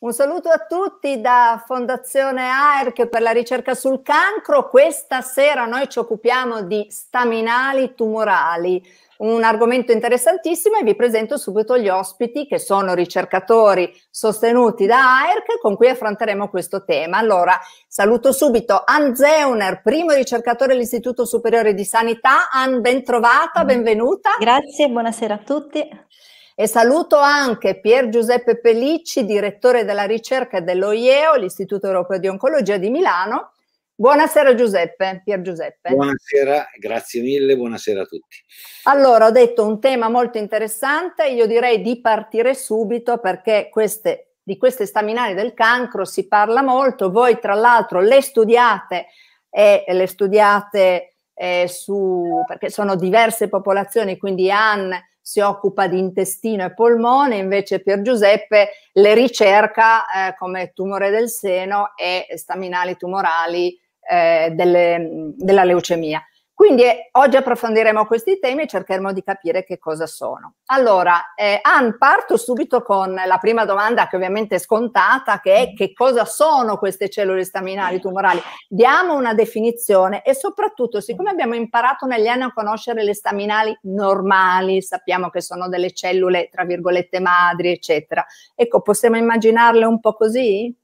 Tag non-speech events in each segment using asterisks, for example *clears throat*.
Un saluto a tutti da Fondazione AERC per la ricerca sul cancro. Questa sera noi ci occupiamo di staminali tumorali, un argomento interessantissimo e vi presento subito gli ospiti che sono ricercatori sostenuti da AERC con cui affronteremo questo tema. Allora, saluto subito Ann Zeuner, primo ricercatore dell'Istituto Superiore di Sanità. Ann, ben trovata, mm. benvenuta. Grazie, buonasera a tutti. E saluto anche Pier Giuseppe Pellicci, direttore della ricerca dell'OIEO, l'Istituto Europeo di Oncologia di Milano. Buonasera Giuseppe, Pier Giuseppe. Buonasera, grazie mille, buonasera a tutti. Allora, ho detto un tema molto interessante, io direi di partire subito perché queste, di queste staminali del cancro si parla molto, voi tra l'altro le studiate e le studiate eh, su, perché sono diverse popolazioni, quindi Anne, si occupa di intestino e polmone, invece per Giuseppe le ricerca eh, come tumore del seno e staminali tumorali eh, delle, della leucemia. Quindi eh, oggi approfondiremo questi temi e cercheremo di capire che cosa sono. Allora, eh, Ann, parto subito con la prima domanda che ovviamente è scontata, che è che cosa sono queste cellule staminali tumorali? Diamo una definizione e soprattutto, siccome abbiamo imparato negli anni a conoscere le staminali normali, sappiamo che sono delle cellule, tra virgolette, madri, eccetera, ecco, possiamo immaginarle un po' così?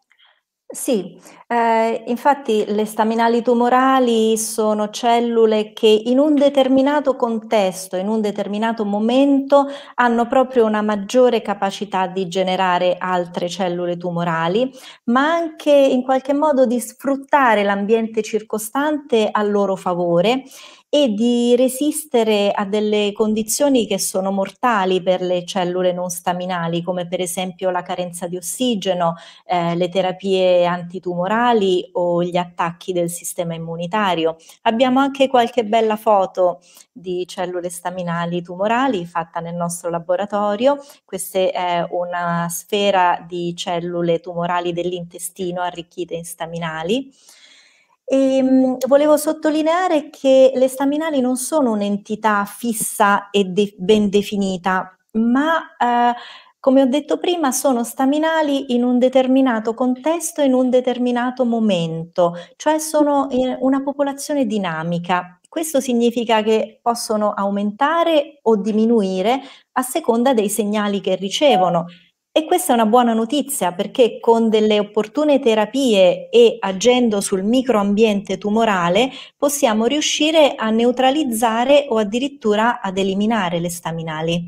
Sì, ehm, infatti le staminali tumorali sono cellule che in un determinato contesto, in un determinato momento, hanno proprio una maggiore capacità di generare altre cellule tumorali, ma anche in qualche modo di sfruttare l'ambiente circostante a loro favore e di resistere a delle condizioni che sono mortali per le cellule non staminali, come per esempio la carenza di ossigeno, eh, le terapie antitumorali o gli attacchi del sistema immunitario. Abbiamo anche qualche bella foto di cellule staminali tumorali fatta nel nostro laboratorio. Questa è eh, una sfera di cellule tumorali dell'intestino arricchite in staminali. E, ehm, mh, volevo sottolineare che le staminali non sono un'entità fissa e de ben definita, ma eh, come ho detto prima, sono staminali in un determinato contesto, in un determinato momento, cioè sono una popolazione dinamica. Questo significa che possono aumentare o diminuire a seconda dei segnali che ricevono. E questa è una buona notizia perché con delle opportune terapie e agendo sul microambiente tumorale possiamo riuscire a neutralizzare o addirittura ad eliminare le staminali.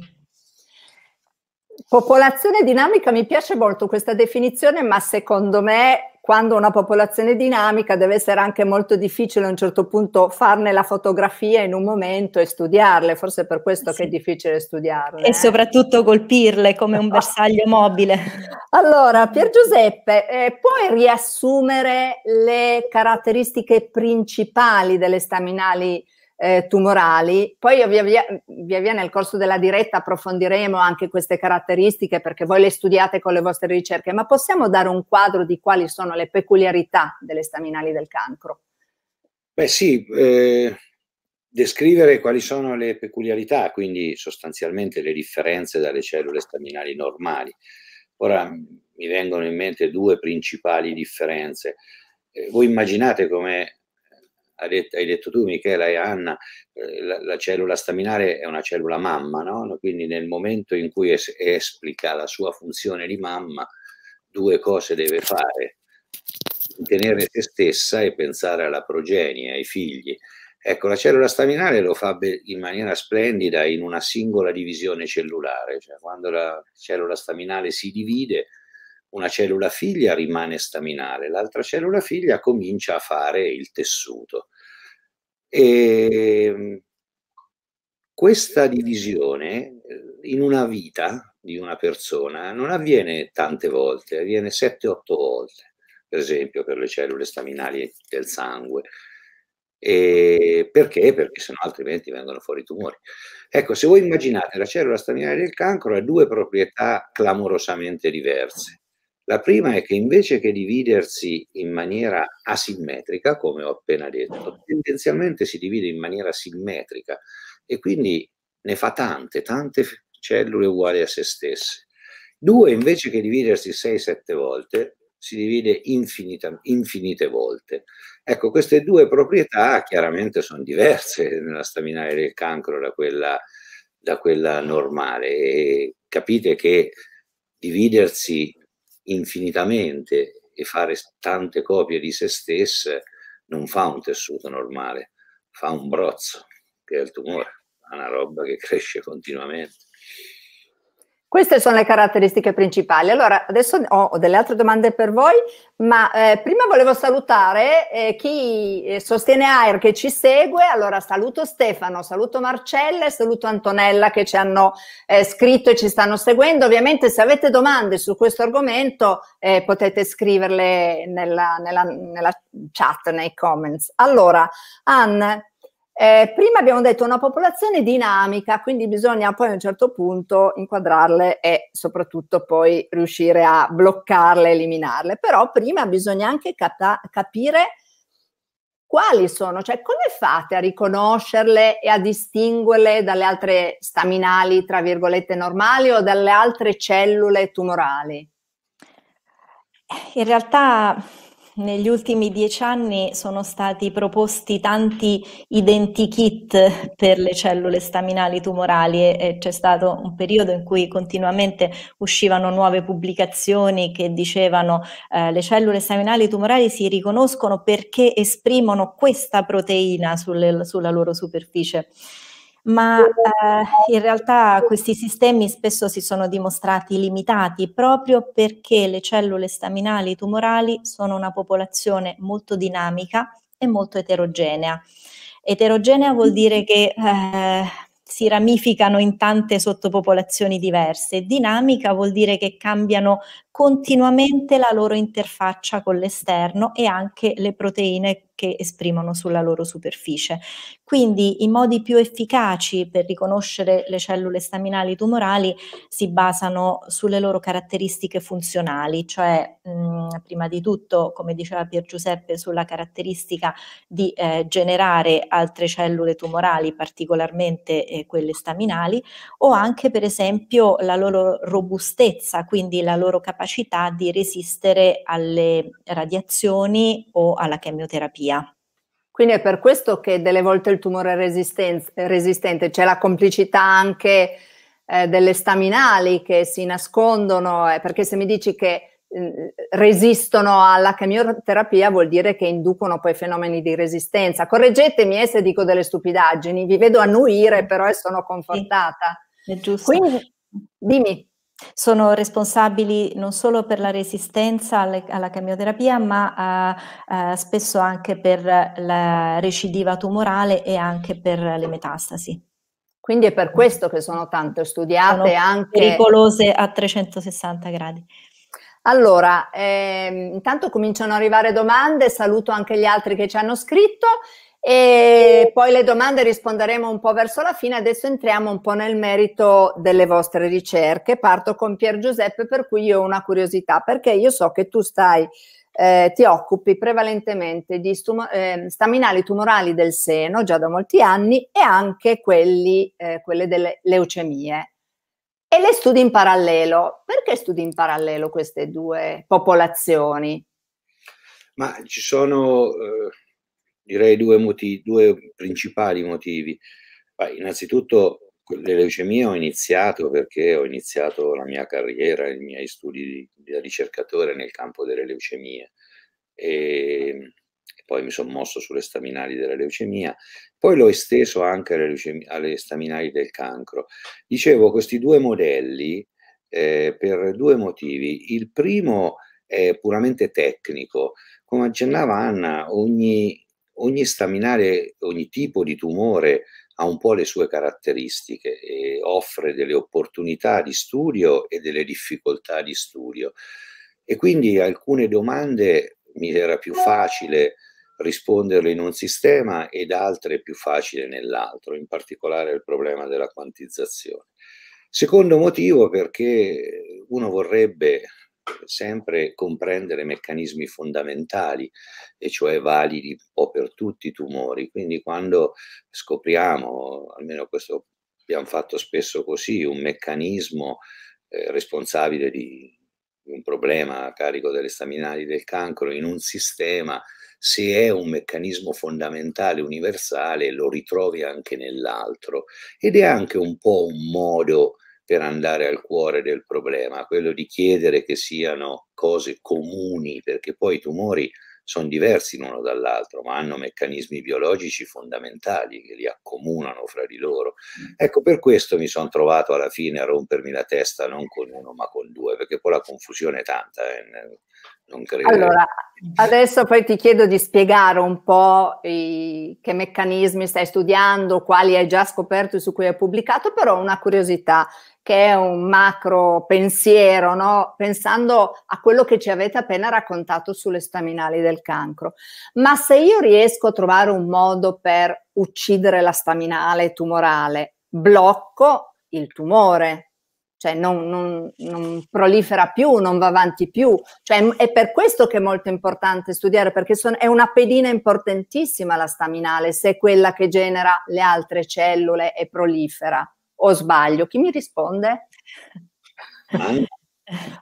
Popolazione dinamica mi piace molto questa definizione, ma secondo me quando una popolazione è dinamica deve essere anche molto difficile a un certo punto farne la fotografia in un momento e studiarle, forse è per questo sì. che è difficile studiarle. E eh? soprattutto colpirle come un *laughs* bersaglio mobile. Allora, Pier Giuseppe, eh, puoi riassumere le caratteristiche principali delle staminali? eh, tumorali. Poi via via, via via nel corso della diretta approfondiremo anche queste caratteristiche perché voi le studiate con le vostre ricerche, ma possiamo dare un quadro di quali sono le peculiarità delle staminali del cancro? Beh sì, eh, descrivere quali sono le peculiarità, quindi sostanzialmente le differenze dalle cellule staminali normali. Ora mi vengono in mente due principali differenze. Eh, voi immaginate come detto, hai detto, tu Michela e Anna, eh, la, la, cellula staminale è una cellula mamma, no? quindi nel momento in cui es- esplica la sua funzione di mamma, due cose deve fare, tenere se stessa e pensare alla progenie, ai figli. Ecco, la cellula staminale lo fa in maniera splendida in una singola divisione cellulare, cioè quando la cellula staminale si divide una cellula figlia rimane staminale, l'altra cellula figlia comincia a fare il tessuto. E ehm, questa divisione eh, in una vita di una persona non avviene tante volte, avviene 7-8 volte, per esempio per le cellule staminali del sangue. E perché? Perché sennò altrimenti vengono fuori i tumori. Ecco, se voi immaginate la cellula staminale del cancro ha due proprietà clamorosamente diverse. La prima è che invece che dividersi in maniera asimmetrica, come ho appena detto, tendenzialmente si divide in maniera simmetrica e quindi ne fa tante, tante cellule uguali a se stesse. Due, invece che dividersi 6-7 volte, si divide infinita, infinite volte. Ecco, queste due proprietà chiaramente sono diverse nella staminale del cancro da quella, da quella normale e capite che dividersi infinitamente e fare tante copie di se stesse non fa un tessuto normale, fa un brozzo, che è il tumore, una roba che cresce continuamente. Queste sono le caratteristiche principali. Allora, adesso ho delle altre domande per voi, ma eh, prima volevo salutare eh, chi eh, sostiene AIR che ci segue. Allora, saluto Stefano, saluto Marcella e saluto Antonella che ci hanno eh, scritto e ci stanno seguendo. Ovviamente, se avete domande su questo argomento, eh, potete scriverle nella, nella, nella chat, nei comments. Allora, Anne, eh, prima abbiamo detto una popolazione dinamica, quindi bisogna poi a un certo punto inquadrarle e soprattutto poi riuscire a bloccarle, eliminarle. Però prima bisogna anche cata- capire quali sono, cioè come fate a riconoscerle e a distinguerle dalle altre staminali, tra virgolette, normali o dalle altre cellule tumorali? In realtà negli ultimi dieci anni sono stati proposti tanti identikit per le cellule staminali tumorali e, c'è stato un periodo in cui continuamente uscivano nuove pubblicazioni che dicevano eh, le cellule staminali tumorali si riconoscono perché esprimono questa proteina sulle, sulla loro superficie ma eh, in realtà questi sistemi spesso si sono dimostrati limitati proprio perché le cellule staminali tumorali sono una popolazione molto dinamica e molto eterogenea. Eterogenea vuol dire che eh, si ramificano in tante sottopopolazioni diverse. Dinamica vuol dire che cambiano continuamente la loro interfaccia con l'esterno e anche le proteine che esprimono sulla loro superficie. Quindi i modi più efficaci per riconoscere le cellule staminali tumorali si basano sulle loro caratteristiche funzionali, cioè mh, mm, prima di tutto, come diceva Pier Giuseppe, sulla caratteristica di eh, generare altre cellule tumorali, particolarmente eh, quelle staminali, o anche per esempio la loro robustezza, quindi la loro capacità capacità di resistere alle radiazioni o alla chemioterapia. Quindi è per questo che delle volte il tumore è resistente, c'è la complicità anche eh, delle staminali che si nascondono, eh, perché se mi dici che mm, resistono alla chemioterapia vuol dire che inducono poi fenomeni di resistenza. Correggetemi eh, se dico delle stupidaggini, vi vedo annuire però e eh, sono confortata. Sì, è giusto. Quindi, dimmi sono responsabili non solo per la resistenza alle, alla chemioterapia, ma uh, uh, spesso anche per la recidiva tumorale e anche per le metastasi. Quindi è per questo che sono tanto studiate sono anche... Pericolose a 360 gradi. Allora, ehm, intanto cominciano ad arrivare domande, saluto anche gli altri che ci hanno scritto e poi le domande risponderemo un po' verso la fine. Adesso entriamo un po' nel merito delle vostre ricerche. Parto con Pier Giuseppe, per cui io ho una curiosità, perché io so che tu stai, eh, ti occupi prevalentemente di stum- eh, staminali tumorali del seno già da molti anni e anche quelli, eh, quelle delle leucemie. E le studi in parallelo. Perché studi in parallelo queste due popolazioni? Ma ci sono eh, direi due, motivi, due principali motivi. Beh, innanzitutto le leucemie ho iniziato perché ho iniziato la mia carriera, i miei studi da ricercatore nel campo delle leucemie ehm, e poi mi sono mosso sulle staminali della leucemia, poi l'ho esteso anche alle, leucemie, alle staminali del cancro. Dicevo questi due modelli eh, per due motivi. Il primo è puramente tecnico, come accennava Anna, ogni ogni staminale, ogni tipo di tumore ha un po' le sue caratteristiche e offre delle opportunità di studio e delle difficoltà di studio. E quindi alcune domande mi era più facile risponderle in un sistema ed altre più facile nell'altro, in particolare il problema della quantizzazione. Secondo motivo perché uno vorrebbe sempre comprendere meccanismi fondamentali, e cioè validi un po' per tutti i tumori. Quindi quando scopriamo, almeno questo abbiamo fatto spesso così, un meccanismo eh, responsabile di un problema a carico delle staminali del cancro in un sistema, se è un meccanismo fondamentale, universale, lo ritrovi anche nell'altro. Ed è anche un po' un modo per andare al cuore del problema, quello di chiedere che siano cose comuni, perché poi i tumori sono diversi l'uno dall'altro, ma hanno meccanismi biologici fondamentali che li accomunano fra di loro. Mm. Ecco, per questo mi sono trovato alla fine a rompermi la testa non con uno ma con due, perché poi la confusione è tanta. Eh. Allora, adesso poi ti chiedo di spiegare un po' i, che meccanismi stai studiando, quali hai già scoperto e su cui hai pubblicato, però una curiosità, che è un macro pensiero, no? pensando a quello che ci avete appena raccontato sulle staminali del cancro. Ma se io riesco a trovare un modo per uccidere la staminale tumorale, blocco il tumore, cioè non, non, non prolifera più, non va avanti più. Cioè, è per questo che è molto importante studiare, perché sono, è una pedina importantissima la staminale, se è quella che genera le altre cellule e prolifera o sbaglio? Chi mi risponde?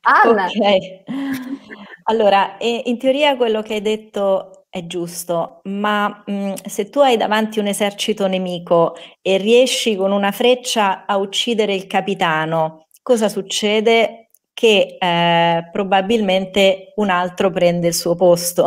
Anna. Okay. Allora, in teoria quello che hai detto è giusto, ma mh, mm, se tu hai davanti un esercito nemico e riesci con una freccia a uccidere il capitano, cosa succede? che eh, probabilmente un altro prende il suo posto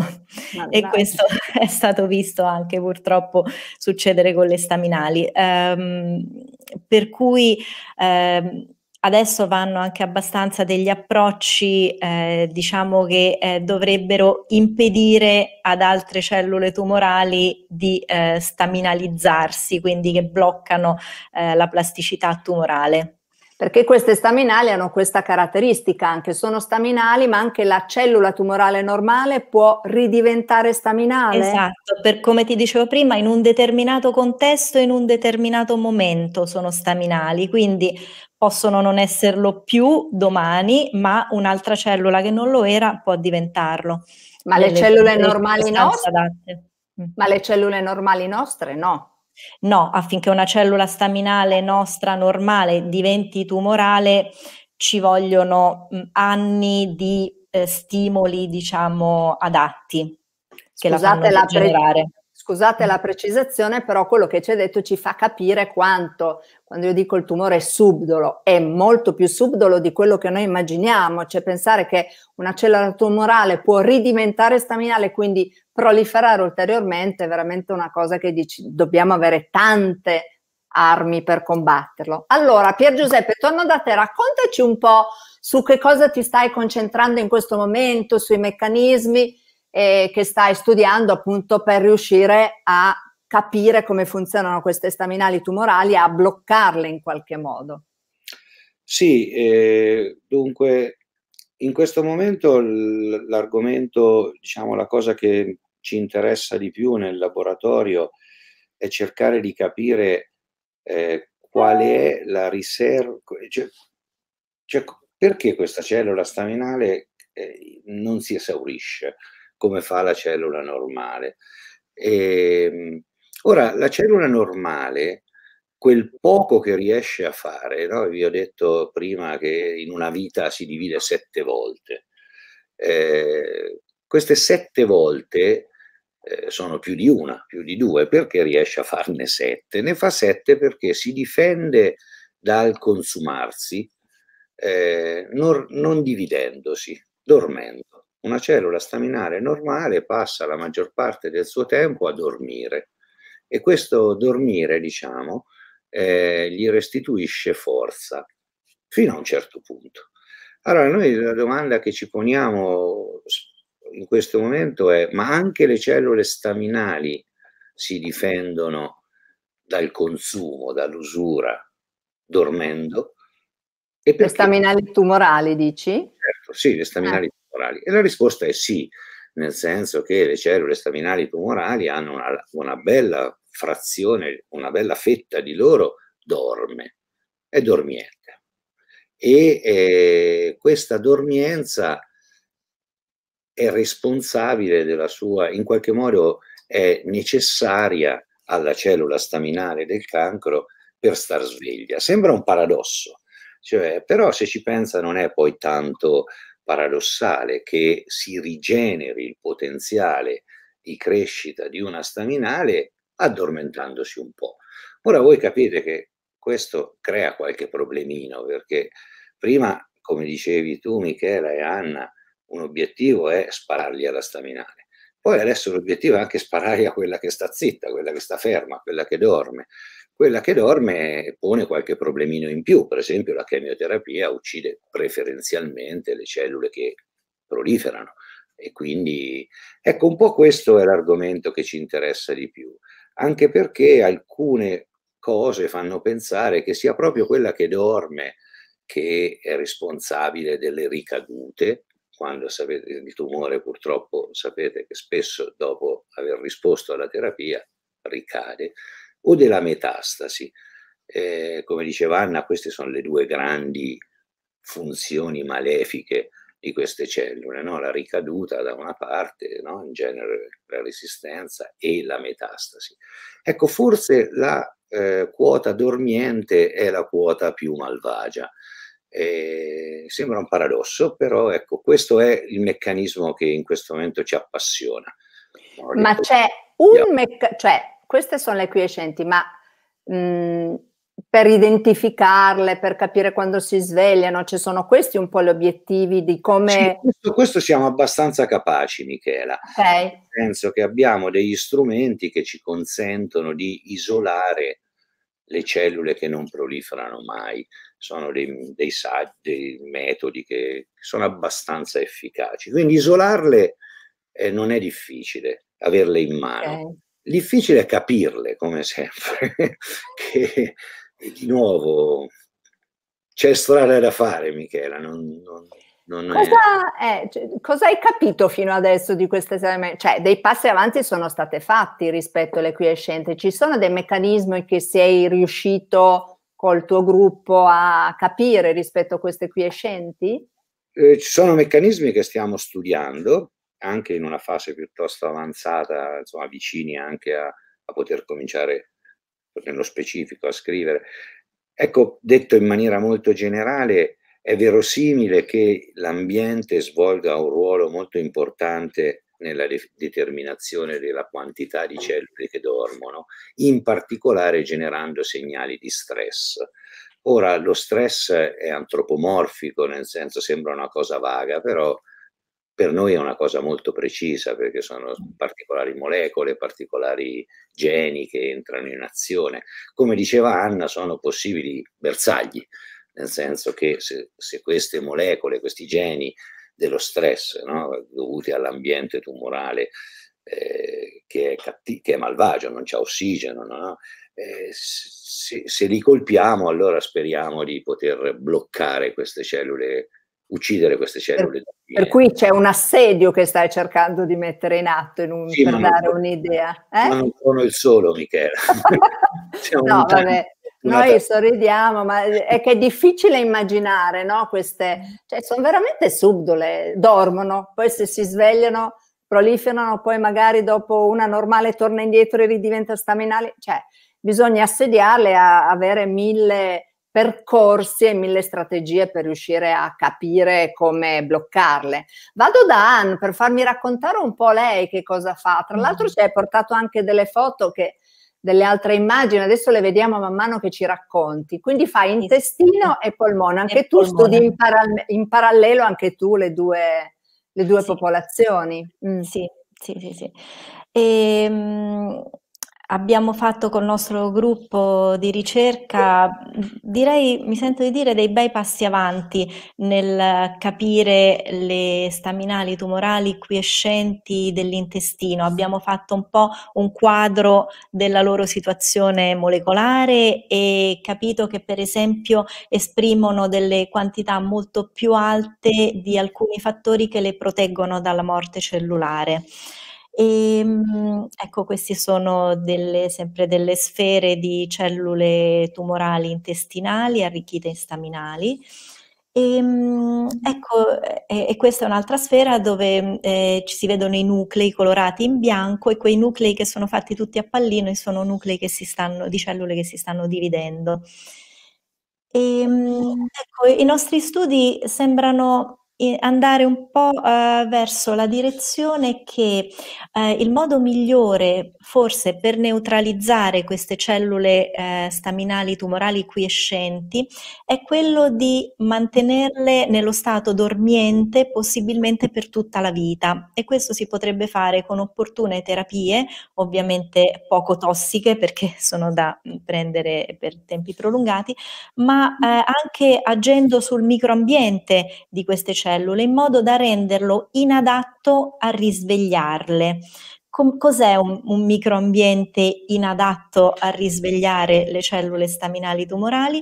Maldana. e questo *laughs* è stato visto anche purtroppo succedere con le staminali. Ehm, per cui ehm, adesso vanno anche abbastanza degli approcci, eh, diciamo che eh, dovrebbero impedire ad altre cellule tumorali di eh, staminalizzarsi, quindi che bloccano eh, la plasticità tumorale perché queste staminali hanno questa caratteristica anche, sono staminali ma anche la cellula tumorale normale può ridiventare staminale. Esatto, per come ti dicevo prima, in un determinato contesto, in un determinato momento sono staminali, quindi possono non esserlo più domani, ma un'altra cellula che non lo era può diventarlo. Ma le, cellule normali nostre? Adatte. Mm. Ma le cellule normali nostre no No, affinché una cellula staminale nostra normale diventi tumorale ci vogliono anni di eh, stimoli, diciamo, adatti che Scusate la La pre- Scusate la precisazione, però quello che ci hai detto ci fa capire quanto, quando io dico il tumore è subdolo, è molto più subdolo di quello che noi immaginiamo, cioè pensare che una cellula tumorale può ridiventare staminale, quindi proliferare ulteriormente, è veramente una cosa che dici, dobbiamo avere tante armi per combatterlo. Allora, Pier Giuseppe, torno da te, raccontaci un po' su che cosa ti stai concentrando in questo momento, sui meccanismi eh, che stai studiando appunto per riuscire a capire come funzionano queste staminali tumorali e a bloccarle in qualche modo. Sì, eh, dunque in questo momento l'argomento, diciamo la cosa che ci interessa di più nel laboratorio è cercare di capire eh, qual è la riserva, cioè, cioè, perché questa cellula staminale eh, non si esaurisce come fa la cellula normale. E, ehm, ora, la cellula normale, quel poco che riesce a fare, no? vi ho detto prima che in una vita si divide sette volte, eh, queste sette volte eh, sono più di una, più di due, perché riesce a farne sette? Ne fa sette perché si difende dal consumarsi, eh, non, non dividendosi, dormendo. Una cellula staminale normale passa la maggior parte del suo tempo a dormire e questo dormire, diciamo, eh, gli restituisce forza fino a un certo punto. Allora, noi la domanda che ci poniamo in questo momento è: ma anche le cellule staminali si difendono dal consumo, dall'usura, dormendo? E le staminali tumorali, dici? Certo, sì, le staminali tumorali? E la risposta è sì, nel senso che le cellule staminali tumorali hanno una, una bella frazione, una bella fetta di loro dorme, è dormiente. E eh, questa dormienza è responsabile della sua, in qualche modo è necessaria alla cellula staminale del cancro per star sveglia. Sembra un paradosso, cioè, però se ci pensa non è poi tanto paradossale che si rigeneri il potenziale di crescita di una staminale addormentandosi un po'. Ora voi capite che questo crea qualche problemino perché prima, come dicevi tu Michela e Anna, un obiettivo è sparargli alla staminale. Poi adesso l'obiettivo è anche sparare a quella che sta zitta, quella che sta ferma, quella che dorme. Quella che dorme pone qualche problemino in più, per esempio la chemioterapia uccide preferenzialmente le cellule che proliferano e quindi ecco un po' questo è l'argomento che ci interessa di più, anche perché alcune cose fanno pensare che sia proprio quella che dorme che è responsabile delle ricadute, quando sapete il tumore purtroppo sapete che spesso dopo aver risposto alla terapia ricade o della metastasi. Eh, come diceva Anna, queste sono le due grandi funzioni malefiche di queste cellule, no? la ricaduta da una parte, no? in genere la resistenza e la metastasi. Ecco, forse la eh, quota dormiente è la quota più malvagia. Eh, sembra un paradosso, però ecco, questo è il meccanismo che in questo momento ci appassiona. No? Ma c'è un meccanismo, cioè queste sono le quiescenti, ma mh, mhmm, per identificarle, per capire quando si svegliano, ci sono questi un po' gli obiettivi di come... Sì, questo, questo, siamo abbastanza capaci, Michela. Okay. Nel senso che abbiamo degli strumenti che ci consentono di isolare le cellule che non proliferano mai. Sono dei, dei, dei metodi che sono abbastanza efficaci. Quindi isolarle eh, non è difficile, averle in mano. Okay difficile capirle come sempre, *laughs* che di nuovo c'è strada da fare Michela. Non, non, non cosa, è... Eh, cioè, cosa, hai capito fino adesso di queste esame? Cioè dei passi avanti sono stati fatti rispetto alle quiescenti, ci sono dei meccanismi che sei riuscito col tuo gruppo a capire rispetto a queste quiescenti? Eh, ci sono meccanismi che stiamo studiando, anche in una fase piuttosto avanzata, insomma vicini anche a, a poter cominciare nello specifico a scrivere. Ecco, detto in maniera molto generale, è verosimile che l'ambiente svolga un ruolo molto importante nella de determinazione della quantità di cellule che dormono, in particolare generando segnali di stress. Ora, lo stress è antropomorfico, nel senso sembra una cosa vaga, però per noi è una cosa molto precisa perché sono particolari molecole, particolari geni che entrano in azione. Come diceva Anna, sono possibili bersagli, nel senso che se, se queste molecole, questi geni dello stress no, dovuti all'ambiente tumorale eh, che, è catti- che, è malvagio, non c'è ossigeno, no? eh, se, se li colpiamo allora speriamo di poter bloccare queste cellule uccidere queste cellule. Per, per eh. cui c'è un assedio che stai cercando di mettere in atto in un, sì, per dare sono, un'idea. Eh? Ma non sono il solo, Michela. *laughs* *laughs* no, vabbè. Noi sorridiamo, ma eh, è che è difficile immaginare, no? Queste, cioè, sono veramente subdole, dormono, poi se si svegliano proliferano, poi magari dopo una normale torna indietro e ridiventa staminale, cioè bisogna assediarle a avere mille percorsi e mille strategie per riuscire a capire come bloccarle. Vado da Ann per farmi raccontare un po' lei che cosa fa. Tra mm-hmm. l'altro ci hai portato anche delle foto che delle altre immagini, adesso le vediamo man mano che ci racconti. Quindi fai intestino e polmone, anche e tu polmone. studi in, paral- in, parallelo anche tu le due, le due sì. popolazioni. Mm. Sì, sì, sì, sì. E, ehm, abbiamo fatto col nostro gruppo di ricerca, direi, mi sento di dire, dei bei passi avanti nel capire le staminali tumorali quiescenti dell'intestino. Abbiamo fatto un po' un quadro della loro situazione molecolare e capito che per esempio esprimono delle quantità molto più alte di alcuni fattori che le proteggono dalla morte cellulare. E, ehm, ecco, queste sono delle, sempre delle sfere di cellule tumorali intestinali arricchite in staminali. E, ehm, ecco, e, e questa è un'altra sfera dove eh, ci si vedono i nuclei colorati in bianco e quei nuclei che sono fatti tutti a pallino e sono nuclei stanno, di cellule che si stanno dividendo. E, ehm, ecco, I nostri studi sembrano andare un po' eh, verso la direzione che eh, il modo migliore forse per neutralizzare queste cellule eh, staminali tumorali quiescenti è quello di mantenerle nello stato dormiente possibilmente per tutta la vita e questo si potrebbe fare con opportune terapie, ovviamente poco tossiche perché sono da prendere per tempi prolungati, ma eh, anche agendo sul microambiente di queste cellule cellule in modo da renderlo inadatto a risvegliarle. Com- cos'è un, un microambiente inadatto a risvegliare le cellule staminali tumorali?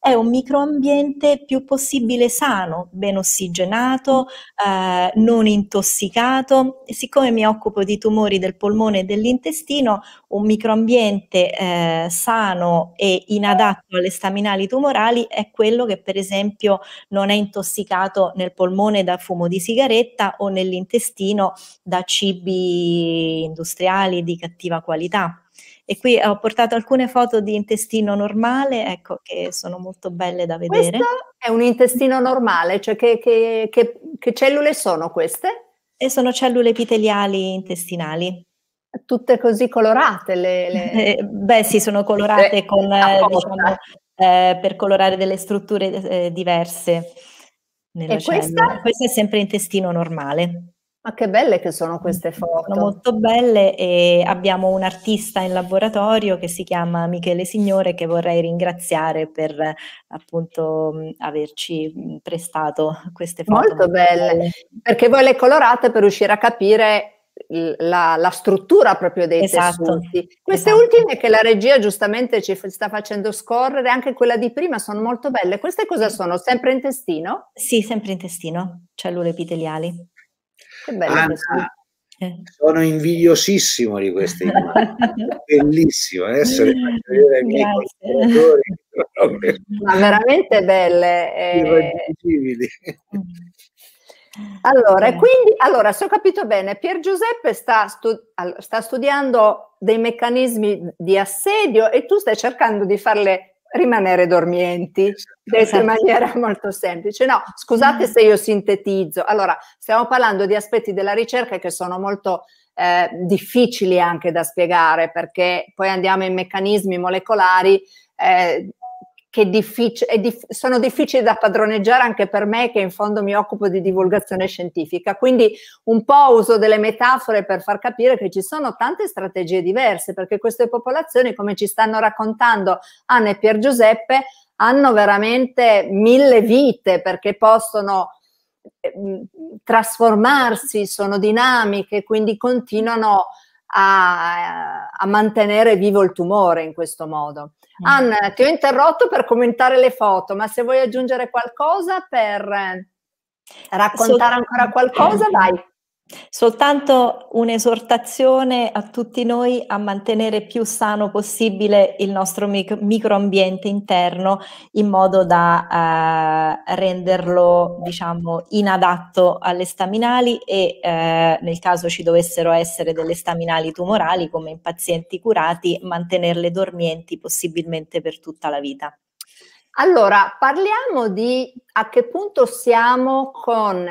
è un microambiente più possibile sano, ben ossigenato, eh, non intossicato. E siccome mi occupo di tumori del polmone e dell'intestino, un microambiente eh, sano e inadatto alle staminali tumorali è quello che per esempio non è intossicato nel polmone da fumo di sigaretta o nell'intestino da cibi industriali di cattiva qualità. E qui ho portato alcune foto di intestino normale, ecco, che sono molto belle da vedere. Questo è un intestino normale, cioè che, che, che, che cellule sono queste? E sono cellule epiteliali intestinali. Tutte così colorate? Le, le... *laughs* Eh, beh sì, sono colorate eh, con, diciamo, eh, per colorare delle strutture eh, diverse. e cellula. questa? Questo è sempre intestino normale. Ma che belle che sono queste foto! Sono molto belle e abbiamo un artista in laboratorio che si chiama Michele Signore che vorrei ringraziare per appunto averci prestato queste foto. Molto belle, belle. perché voi le colorate per riuscire a capire la, la, struttura proprio dei esatto, tessuti. Queste esatto. ultime che la regia giustamente ci sta facendo scorrere, anche quella di prima, sono molto belle. Queste cosa sono? Sempre intestino? Sì, sempre intestino, cellule epiteliali. Anna, eh. sono invidiosissimo di queste immagini, *laughs* bellissimo. Adesso le faccio vedere ai miei collaboratori. Ma veramente belle. Eh... Mm. Allora, quindi, allora, se ho capito bene, Pier Giuseppe sta, stu- sta, studiando dei meccanismi di assedio e tu stai cercando di farle rimanere dormienti, esatto. detto in esatto. maniera *laughs* molto semplice. No, scusate mm. se io sintetizzo. Allora, stiamo parlando di aspetti della ricerca che sono molto eh, difficili anche da spiegare perché poi andiamo in meccanismi molecolari eh, che diffic- dif- sono difficili da padroneggiare anche per me che in fondo mi occupo di divulgazione scientifica. Quindi un po' uso delle metafore per far capire che ci sono tante strategie diverse, perché queste popolazioni, come ci stanno raccontando Anna e Pier Giuseppe, hanno veramente mille vite perché possono ehm, trasformarsi, sono dinamiche, quindi continuano a, a mantenere vivo il tumore in questo modo. Mm. Anna, ti ho interrotto per commentare le foto, ma se vuoi aggiungere qualcosa per eh, raccontare ancora qualcosa, vai. *clears throat* Soltanto un'esortazione a tutti noi a mantenere più sano possibile il nostro micro- microambiente interno in modo da eh, renderlo diciamo, inadatto alle staminali e eh, nel caso ci dovessero essere delle staminali tumorali come in pazienti curati mantenerle dormienti possibilmente per tutta la vita. Allora, parliamo di a che punto siamo con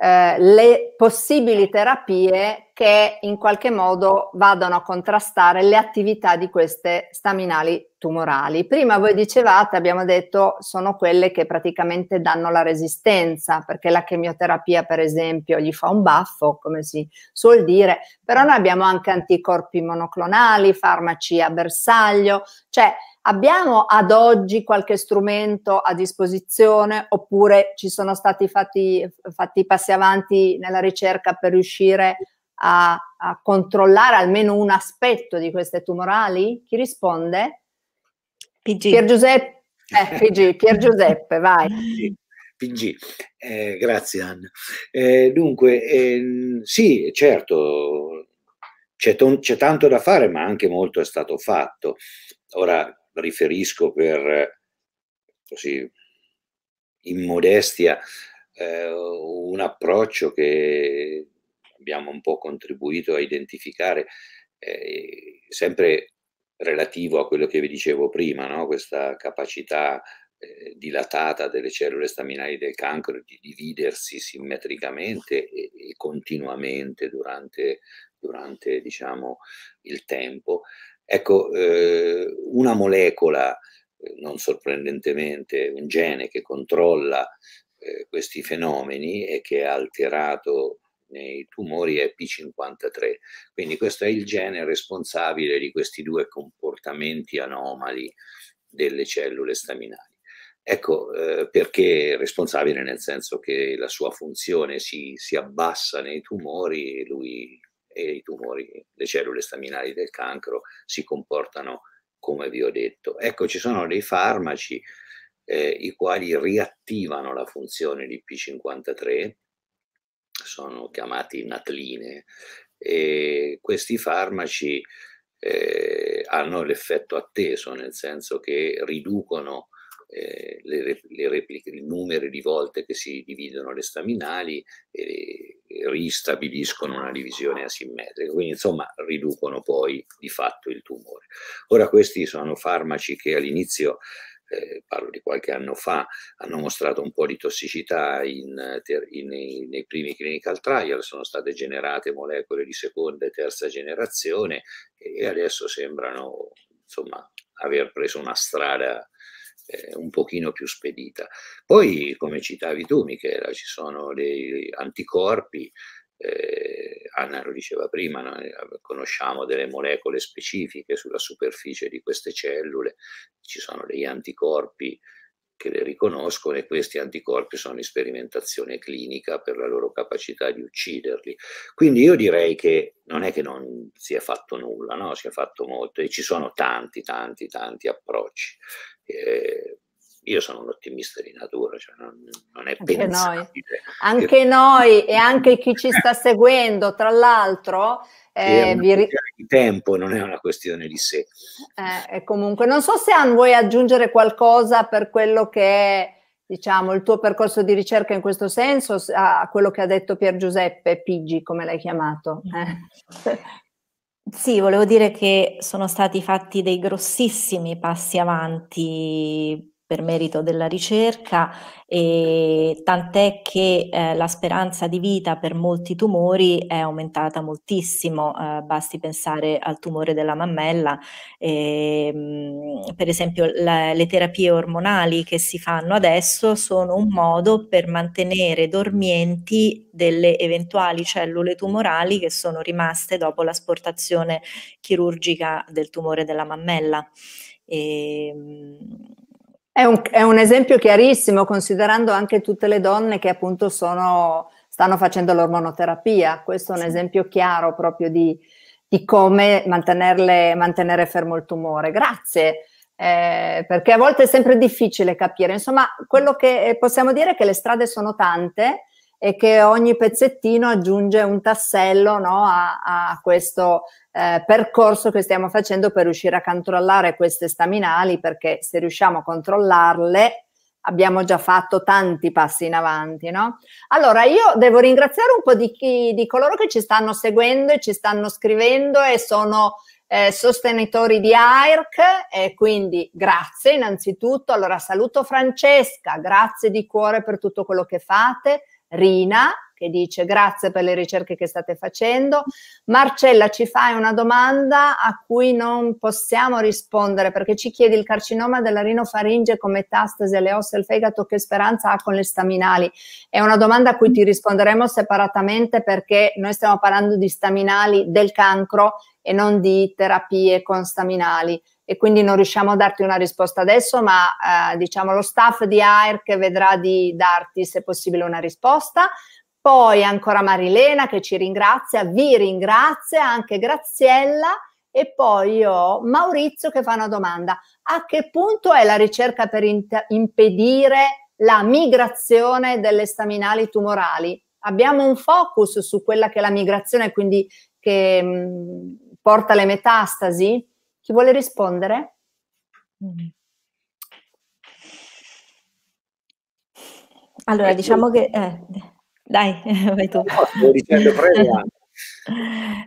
eh, le possibili terapie che in qualche modo vadano a contrastare le attività di queste staminali tumorali. Prima voi dicevate, abbiamo detto, sono quelle che praticamente danno la resistenza, perché la chemioterapia, per esempio, gli fa un baffo, come si suol dire, però noi abbiamo anche anticorpi monoclonali, farmaci a bersaglio, cioè Abbiamo ad oggi qualche strumento a disposizione oppure ci sono stati fatti, fatti passi avanti nella ricerca per riuscire a, a, controllare almeno un aspetto di queste tumorali? Chi risponde? PG. Pier Giuseppe, eh, PG, Pier *laughs* Giuseppe vai. PG. Eh, grazie Anna. Eh, dunque, ehm, sì, certo, c'è, tanto da fare, ma anche molto è stato fatto. Ora, riferisco per così, immodestia eh, un approccio che abbiamo un po' contribuito a identificare, eh, sempre relativo a quello che vi dicevo prima, no? questa capacità eh, dilatata delle cellule staminali del cancro di dividersi simmetricamente e, e continuamente durante, durante diciamo, il tempo Ecco, eh, una molecola, eh, non sorprendentemente, un gene che controlla eh, questi fenomeni e che è alterato nei tumori è P53. Quindi questo è il gene responsabile di questi due comportamenti anomali delle cellule staminali. Ecco eh, perché è responsabile nel senso che la sua funzione si, si abbassa nei tumori e lui e i tumori, le cellule staminali del cancro si comportano come vi ho detto. Ecco, ci sono dei farmaci eh, i quali riattivano la funzione di P53, sono chiamati natline, e questi farmaci eh, hanno l'effetto atteso, nel senso che riducono eh, le, le, repliche, il numero di volte che si dividono le staminali e, e ristabiliscono una divisione asimmetrica, quindi insomma riducono poi di fatto il tumore. Ora questi sono farmaci che all'inizio eh, parlo di qualche anno fa, hanno mostrato un po' di tossicità in, in, in, nei primi clinical trial, sono state generate molecole di seconda e terza generazione e adesso sembrano insomma, aver preso una strada eh, un pochino più spedita. Poi, come citavi tu Michela, ci sono dei anticorpi, eh, Anna lo diceva prima, noi eh, conosciamo delle molecole specifiche sulla superficie di queste cellule, ci sono degli anticorpi che le riconoscono e questi anticorpi sono in sperimentazione clinica per la loro capacità di ucciderli. Quindi io direi che non è che non si è fatto nulla, no? si è fatto molto e ci sono tanti, tanti, tanti approcci eh, io sono un ottimista di natura, cioè non, non, è anche pensabile. Noi. Anche noi e anche chi ci sta *laughs* seguendo, tra l'altro... Eh, vi... di tempo, non è una questione di sé. Eh, comunque, non so se Ann vuoi aggiungere qualcosa per quello che è diciamo, il tuo percorso di ricerca in questo senso, a quello che ha detto Pier Giuseppe Pigi, come l'hai chiamato. Eh. *laughs* Sì, volevo dire che sono stati fatti dei grossissimi passi avanti per merito della ricerca, e tant'è che eh, la speranza di vita per molti tumori è aumentata moltissimo, eh, basti pensare al tumore della mammella, e, ehm, per esempio la, le terapie ormonali che si fanno adesso sono un modo per mantenere dormienti delle eventuali cellule tumorali che sono rimaste dopo l'asportazione chirurgica del tumore della mammella. E, ehm, è un, è un, esempio chiarissimo, considerando anche tutte le donne che appunto sono, stanno facendo l'ormonoterapia. Questo è un esempio chiaro proprio di, di come mantenere fermo il tumore. Grazie, eh, perché a volte è sempre difficile capire. Insomma, quello che eh, possiamo dire è che le strade sono tante e che ogni pezzettino aggiunge un tassello no, a, a questo eh, percorso che stiamo facendo per riuscire a controllare queste staminali, perché se riusciamo a controllarle abbiamo già fatto tanti passi in avanti, no? Allora, io devo ringraziare un po' di, chi, di coloro che ci stanno seguendo e ci stanno scrivendo e sono eh, sostenitori di AIRC e quindi grazie innanzitutto. Allora, saluto Francesca, grazie di cuore per tutto quello che fate. Rina, che dice grazie per le ricerche che state facendo. Marcella ci fai una domanda a cui non possiamo rispondere perché ci chiedi il carcinoma della rinofaringe come metastasi alle ossa e al fegato che speranza ha con le staminali. È una domanda a cui ti risponderemo separatamente perché noi stiamo parlando di staminali del cancro e non di terapie con staminali e quindi non riusciamo a darti una risposta adesso, ma eh, diciamo lo staff di AIR che vedrà di darti se possibile una risposta. Poi ancora Marilena che ci ringrazia, vi ringrazia, anche Graziella e poi ho Maurizio che fa una domanda. A che punto è la ricerca per impedire la migrazione delle staminali tumorali? Abbiamo un focus su quella che è la migrazione, quindi che mh, mm, porta le metastasi? Chi vuole rispondere? Allora, eh, diciamo che... Eh. Dai, *laughs* vai tu. No, sto dicendo prego. *laughs*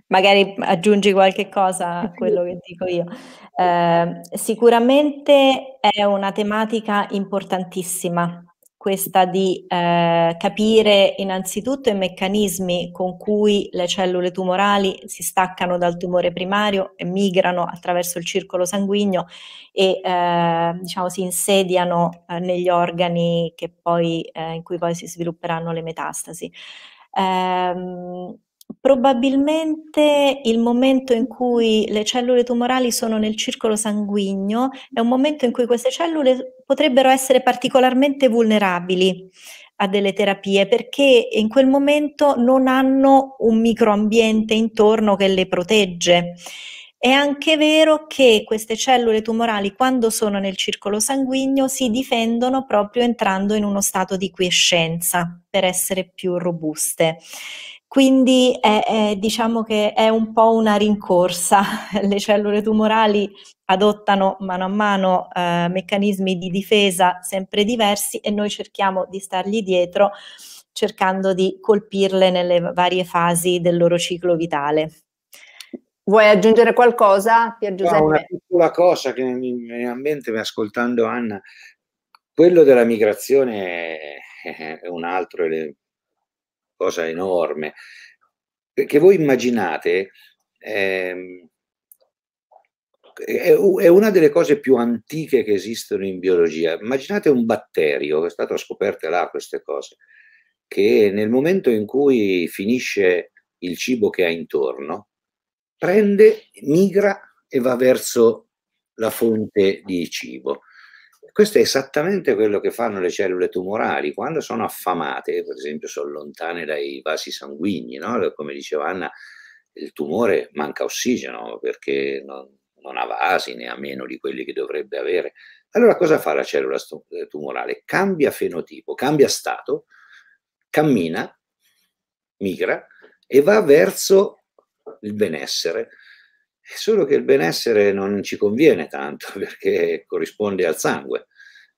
Magari aggiungi qualche cosa a quello che dico io. Eh, sicuramente è una tematica importantissima questa di eh, capire innanzitutto i meccanismi con cui le cellule tumorali si staccano dal tumore primario e migrano attraverso il circolo sanguigno e eh, diciamo, si insediano eh, negli organi poi, eh, in cui poi si svilupperanno le metastasi. Ehm, probabilmente il momento in cui le cellule tumorali sono nel circolo sanguigno è un momento in cui queste cellule potrebbero essere particolarmente vulnerabili a delle terapie perché in quel momento non hanno un microambiente intorno che le protegge. È anche vero che queste cellule tumorali, quando sono nel circolo sanguigno, si difendono proprio entrando in uno stato di quiescenza per essere più robuste. Quindi è, è, diciamo che è un po' una rincorsa. *laughs* Le cellule tumorali adottano mano a mano eh, meccanismi di difesa sempre diversi e noi cerchiamo di stargli dietro cercando di colpirle nelle varie fasi del loro ciclo vitale. Vuoi aggiungere qualcosa, Pier Giuseppe? No, una piccola cosa che mi viene in mente ascoltando Anna. Quello della migrazione è un altro elemento cosa enorme. Perché voi immaginate, ehm, è una delle cose più antiche che esistono in biologia. Immaginate un batterio, è stato scoperto là queste cose, che nel momento in cui finisce il cibo che ha intorno, prende, migra e va verso la fonte di cibo. Questo è esattamente quello che fanno le cellule tumorali quando sono affamate, per esempio sono lontane dai vasi sanguigni, no? come diceva Anna, il tumore manca ossigeno perché non, non ha vasi né ha meno di quelli che dovrebbe avere. Allora cosa fa la cellula eh, tumorale? Cambia fenotipo, cambia stato, cammina, migra e va verso il benessere, Solo che il benessere non ci conviene tanto *laughs* perché corrisponde al sangue,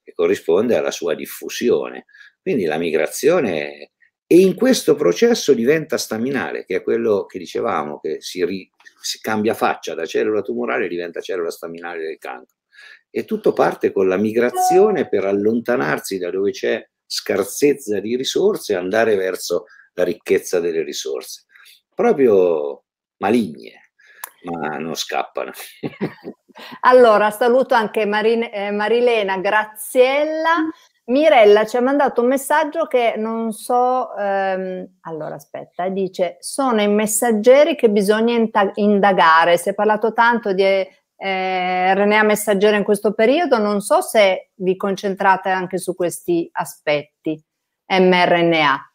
e corrisponde alla sua diffusione. Quindi la migrazione e in questo processo diventa staminale, che è quello che dicevamo, che si, ri, si cambia faccia da cellula tumorale diventa cellula staminale del cancro. E tutto parte con la migrazione per allontanarsi da dove c'è scarsezza di risorse e andare verso la ricchezza delle risorse, proprio maligne ma non scappano. *laughs* allora, saluto anche Marine, eh, Marilena Graziella. Mirella ci ha mandato un messaggio che non so, ehm, allora aspetta, eh, dice, sono i messaggeri che bisogna indagare, si è parlato tanto di eh, RNA messaggero in questo periodo, non so se vi concentrate anche su questi aspetti, mRNA.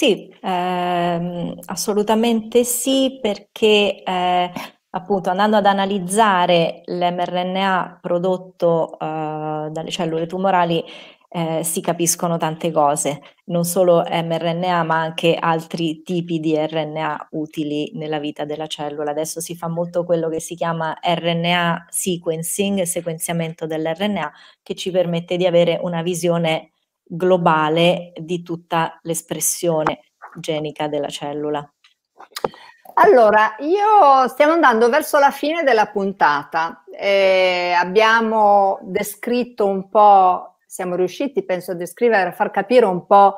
Sì, ehm, assolutamente sì, perché eh, appunto andando ad analizzare l'mRNA prodotto eh, dalle cellule tumorali eh, si capiscono tante cose, non solo mRNA ma anche altri tipi di RNA utili nella vita della cellula. Adesso si fa molto quello che si chiama RNA sequencing, sequenziamento dell'RNA, che ci permette di avere una visione globale di tutta l'espressione genica della cellula. Allora, io stiamo andando verso la fine della puntata. Eh, abbiamo descritto un po', siamo riusciti, penso, a descrivere, a far capire un po'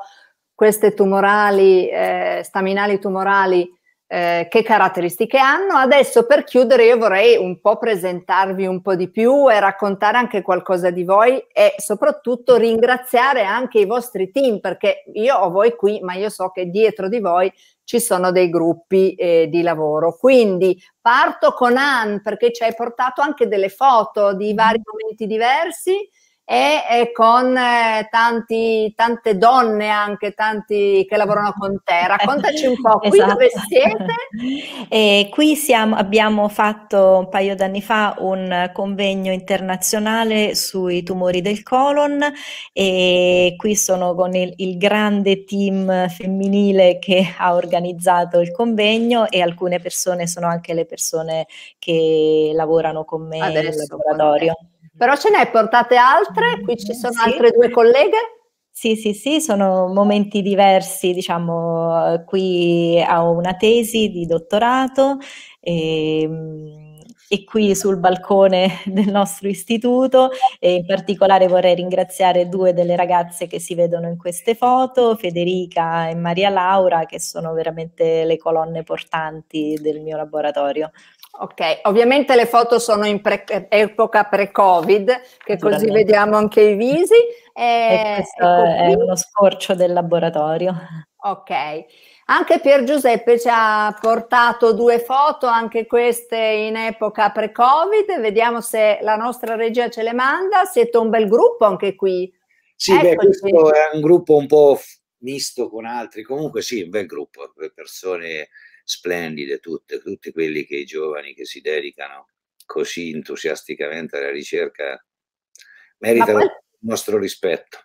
queste tumorali, eh, staminali tumorali eh, che caratteristiche hanno. Adesso per chiudere io vorrei un po' presentarvi un po' di più e raccontare anche qualcosa di voi e soprattutto ringraziare anche i vostri team perché io ho voi qui ma io so che dietro di voi ci sono dei gruppi eh, di lavoro. Quindi parto con Ann perché ci hai portato anche delle foto di vari momenti diversi e, con eh, tanti, tante donne anche, tanti che lavorano con te. Raccontaci un po' qui dove esatto. siete. *laughs* E qui siamo, abbiamo fatto un paio d'anni fa un convegno internazionale sui tumori del colon e qui sono con il, il grande team femminile che ha organizzato il convegno e alcune persone sono anche le persone che lavorano con me Adesso, nel laboratorio. Però ce ne hai portate altre, mm, qui ci sono sì. altre due colleghe. Sì, sì, sì, sono momenti diversi, diciamo, eh, qui ho una tesi di dottorato e, ehm, e qui sul balcone *laughs* del nostro istituto e in particolare vorrei ringraziare due delle ragazze che si vedono in queste foto, Federica e Maria Laura, che sono veramente le colonne portanti del mio laboratorio. Ok, ovviamente le foto sono in pre- epoca pre-Covid, che così vediamo anche i visi. E, e questo ecco è uno scorcio del laboratorio. Ok, anche Pier Giuseppe ci ha portato due foto, anche queste in epoca pre-Covid, vediamo se la nostra regia ce le manda, siete un bel gruppo anche qui. Sì, beh, questo è un gruppo un po' misto con altri, comunque sì, un bel gruppo, persone splendide tutte, tutti quelli che i giovani che si dedicano così entusiasticamente alla ricerca meritano il nostro rispetto.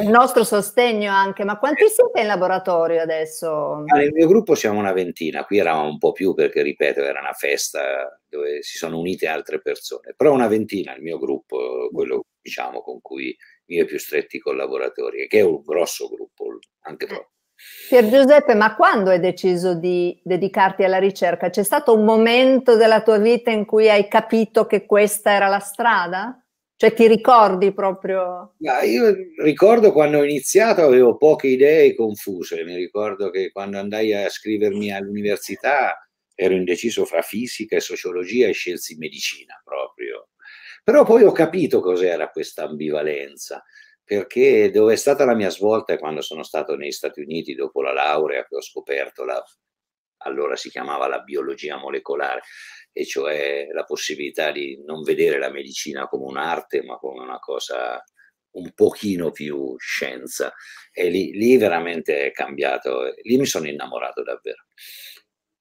Il nostro sostegno anche, ma quanti siete in laboratorio adesso? Ah, nel mio gruppo siamo una ventina, qui eravamo un po' più perché, ripeto, era una festa dove si sono unite altre persone, però una ventina il mio gruppo, quello diciamo con cui i miei più stretti collaboratori, che è un grosso gruppo, anche eh. proprio. Pier Giuseppe, ma quando hai deciso di dedicarti alla ricerca? C'è stato un momento della tua vita in cui hai capito che questa era la strada? Cioè ti ricordi proprio? Ma io ricordo quando ho iniziato avevo poche idee confuse, mi ricordo che quando andai a scrivermi all'università ero indeciso fra fisica e sociologia e scienze di medicina proprio. Però poi ho capito cos'era questa ambivalenza perché dove è stata la mia svolta è quando sono stato negli Stati Uniti dopo la laurea che ho scoperto la, allora si chiamava la biologia molecolare, e cioè la possibilità di non vedere la medicina come un'arte, ma come una cosa un pochino più scienza. E lì, lì veramente è cambiato, lì mi sono innamorato davvero.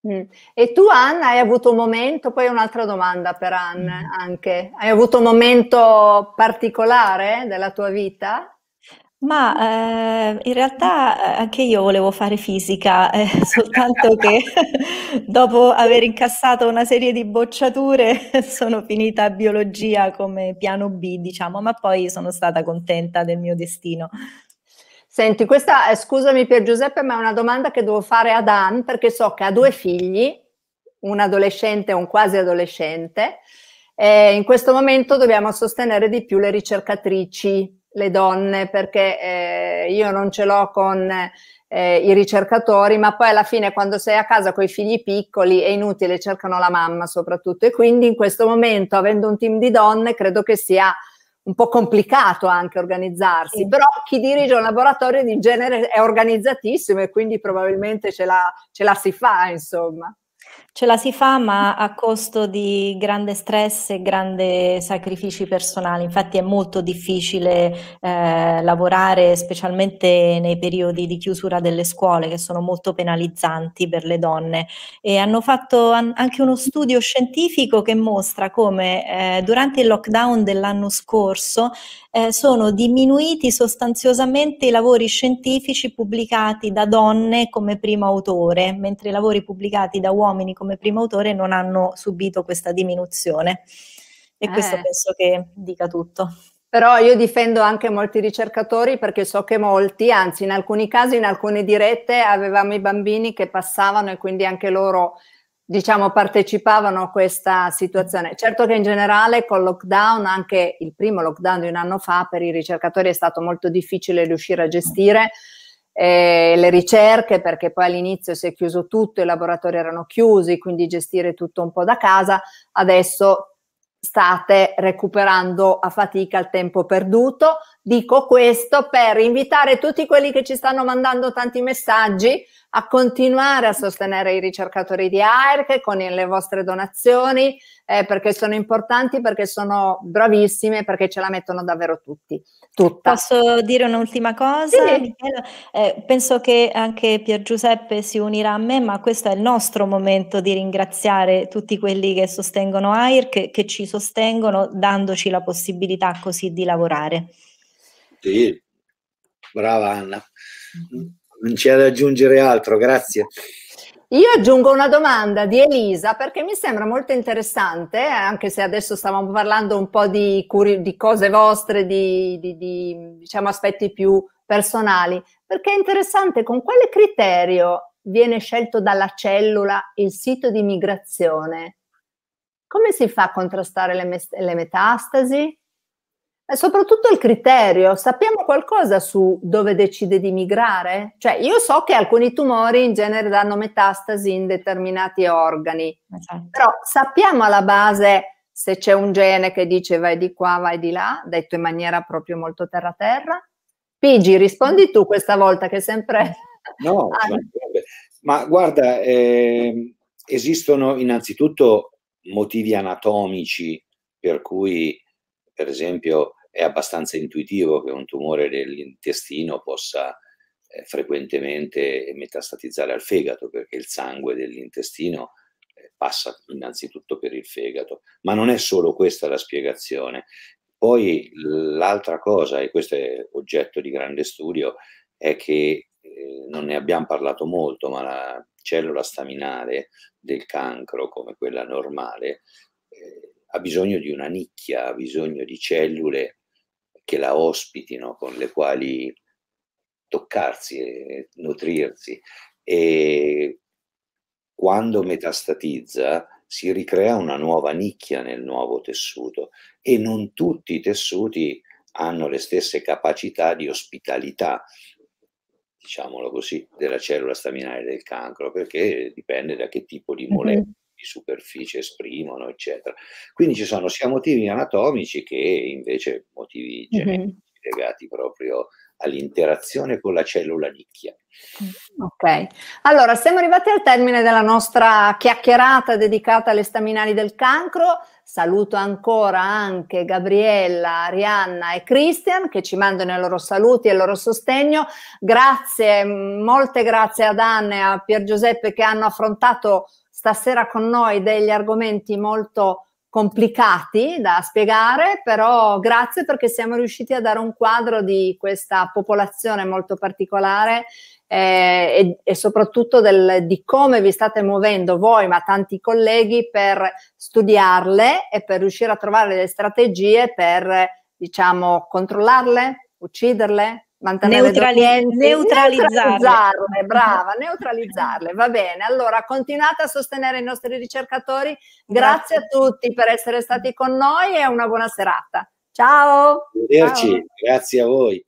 Mm. E tu, Anna, hai avuto un momento, poi un'altra domanda per Anna mm. anche, hai avuto un momento particolare della tua vita? Ma eh, in realtà eh, anche io volevo fare fisica, eh, *laughs* soltanto che *laughs* dopo aver incassato una serie di bocciature *laughs* sono finita a biologia come piano B, diciamo, ma poi sono stata contenta del mio destino. Senti, questa eh, scusami per Giuseppe, ma è una domanda che devo fare ad Ann perché so che ha due figli, un adolescente e un quasi adolescente. Eh, in questo momento dobbiamo sostenere di più le ricercatrici, le donne, perché eh, io non ce l'ho con eh, i ricercatori, ma poi alla fine quando sei a casa con i figli piccoli è inutile, cercano la mamma soprattutto. E quindi in questo momento, avendo un team di donne, credo che sia un po' complicato anche organizzarsi, sì. però chi dirige un laboratorio di genere è organizzatissimo e quindi probabilmente ce la, ce la si fa, insomma. Ce la si fa, ma a costo di grande stress e grandi sacrifici personali. Infatti è molto difficile eh, lavorare, specialmente nei periodi di chiusura delle scuole, che sono molto penalizzanti per le donne. E hanno fatto an- anche uno studio scientifico che mostra come eh, durante il lockdown dell'anno scorso eh, sono diminuiti sostanziosamente i lavori scientifici pubblicati da donne come primo autore, mentre i lavori pubblicati da uomini come primo autore non hanno subito questa diminuzione. E eh. questo penso che dica tutto. Però io difendo anche molti ricercatori perché so che molti, anzi in alcuni casi, in alcune dirette, avevamo i bambini che passavano e quindi anche loro diciamo, partecipavano a questa situazione. Certo che in generale col lockdown, anche il primo lockdown di un anno fa, per i ricercatori è stato molto difficile riuscire a gestire eh, le ricerche perché poi all'inizio si è chiuso tutto, i laboratori erano chiusi, quindi gestire tutto un po' da casa. Adesso state recuperando a fatica il tempo perduto. Dico questo per invitare tutti quelli che ci stanno mandando tanti messaggi a continuare a sostenere i ricercatori di AIRC con le vostre donazioni eh, perché sono importanti, perché sono bravissime, perché ce la mettono davvero tutti. Tutta. Posso dire un'ultima cosa? Sì. Eh, penso che anche Pier Giuseppe si unirà a me, ma questo è il nostro momento di ringraziare tutti quelli che sostengono AIRC, che ci sostengono dandoci la possibilità così di lavorare. Sì, brava Anna. Mm-hmm non c'è da aggiungere altro, grazie. Io aggiungo una domanda di Elisa perché mi sembra molto interessante, anche se adesso stavamo parlando un po' di, curi- di cose vostre, di, di, di diciamo, aspetti più personali, perché è interessante con quale criterio viene scelto dalla cellula il sito di migrazione? Come si fa a contrastare le, mes- le metastasi? soprattutto il criterio, sappiamo qualcosa su dove decide di migrare? Cioè, io so che alcuni tumori in genere danno metastasi in determinati organi, esatto. però sappiamo alla base se c'è un gene che dice vai di qua, vai di là, detto in maniera proprio molto terra-terra. Pigi, rispondi tu questa volta che sempre... *laughs* No, ah. ma guarda, eh, esistono innanzitutto motivi anatomici per cui, per esempio, è abbastanza intuitivo che un tumore dell'intestino possa eh, frequentemente metastatizzare al fegato, perché il sangue dell'intestino eh, passa innanzitutto per il fegato. Ma non è solo questa la spiegazione. Poi l'altra cosa, e questo è oggetto di grande studio, è che eh, non ne abbiamo parlato molto, ma la cellula staminale del cancro, come quella normale, eh, ha bisogno di una nicchia, ha bisogno di cellule che la ospitino, con le quali toccarsi e nutrirsi. E quando metastatizza si ricrea una nuova nicchia nel nuovo tessuto e non tutti i tessuti hanno le stesse capacità di ospitalità, diciamolo così, della cellula staminale del cancro, perché dipende da che tipo di mhm. molecola di superficie esprimono, eccetera. Quindi ci sono sia motivi anatomici che invece motivi mm-hmm. legati proprio all'interazione con la cellula nicchia. Ok, allora siamo arrivati al termine della nostra chiacchierata dedicata alle staminali del cancro. Saluto ancora anche Gabriella, Arianna e Christian che ci mandano i loro saluti e il loro sostegno. Grazie, molte grazie ad Anne e a Pier Giuseppe che hanno affrontato stasera con noi degli argomenti molto complicati da spiegare, però grazie perché siamo riusciti a dare un quadro di questa popolazione molto particolare eh, e, e, soprattutto del, di come vi state muovendo voi, ma tanti colleghi, per studiarle e per riuscire a trovare le strategie per, diciamo, controllarle, ucciderle, Neutrali- neutralizzarle. Mm-hmm. brava, neutralizzarle, va bene. Allora, continuate a sostenere i nostri ricercatori. Grazie, Grazie, a tutti per essere stati con noi e una buona serata. Ciao. Arrivederci, Ciao. grazie a voi.